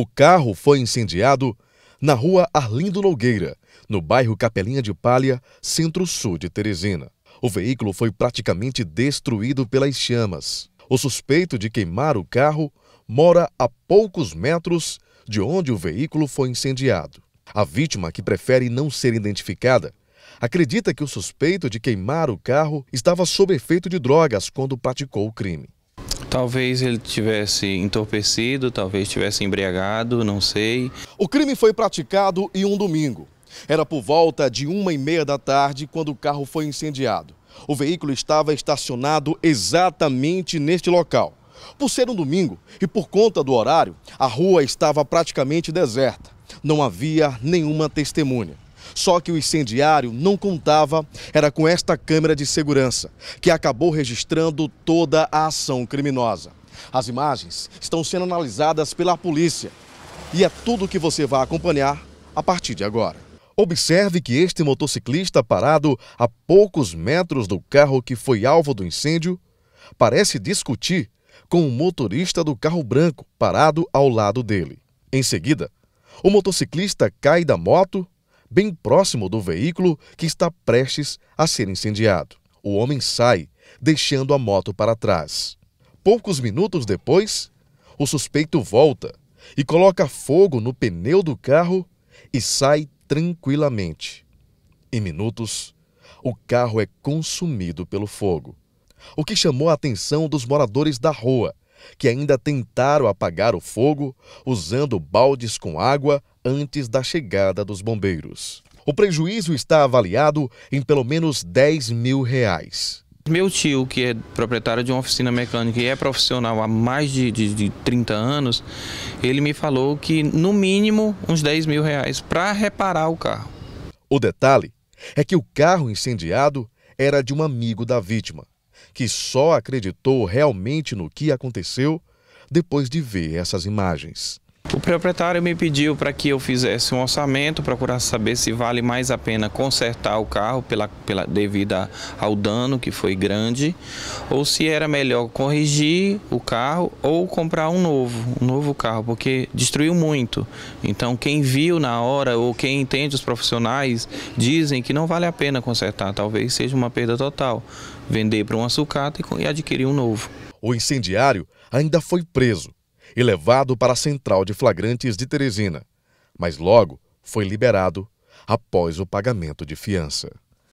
O carro foi incendiado na rua Arlindo Nogueira, no bairro Capelinha de Palha, centro-sul de Teresina. O veículo foi praticamente destruído pelas chamas. O suspeito de queimar o carro mora a poucos metros de onde o veículo foi incendiado. A vítima, que prefere não ser identificada, acredita que o suspeito de queimar o carro estava sob efeito de drogas quando praticou o crime. Talvez ele tivesse entorpecido, talvez tivesse embriagado, não sei. O crime foi praticado em um domingo. Era por volta de uma e meia da tarde quando o carro foi incendiado. O veículo estava estacionado exatamente neste local. Por ser um domingo e por conta do horário, a rua estava praticamente deserta. Não havia nenhuma testemunha. Só que o incendiário não contava, era com esta câmera de segurança, que acabou registrando toda a ação criminosa. As imagens estão sendo analisadas pela polícia e é tudo o que você vai acompanhar a partir de agora. Observe que este motociclista parado a poucos metros do carro que foi alvo do incêndio parece discutir com o motorista do carro branco parado ao lado dele. Em seguida, o motociclista cai da moto bem próximo do veículo que está prestes a ser incendiado. O homem sai, deixando a moto para trás. Poucos minutos depois, o suspeito volta e coloca fogo no pneu do carro e sai tranquilamente. Em minutos, o carro é consumido pelo fogo. O que chamou a atenção dos moradores da rua, que ainda tentaram apagar o fogo usando baldes com água, antes da chegada dos bombeiros. O prejuízo está avaliado em pelo menos 10 mil reais. Meu tio, que é proprietário de uma oficina mecânica e é profissional há mais de, de, de 30 anos, ele me falou que no mínimo uns 10 mil reais para reparar o carro. O detalhe é que o carro incendiado era de um amigo da vítima, que só acreditou realmente no que aconteceu depois de ver essas imagens. O proprietário me pediu para que eu fizesse um orçamento, procurar saber se vale mais a pena consertar o carro pela, pela, devido ao dano que foi grande, ou se era melhor corrigir o carro ou comprar um novo, um novo carro, porque destruiu muito. Então quem viu na hora ou quem entende os profissionais dizem que não vale a pena consertar, talvez seja uma perda total, vender para um açucata e adquirir um novo. O incendiário ainda foi preso e levado para a Central de Flagrantes de Teresina, mas logo foi liberado após o pagamento de fiança.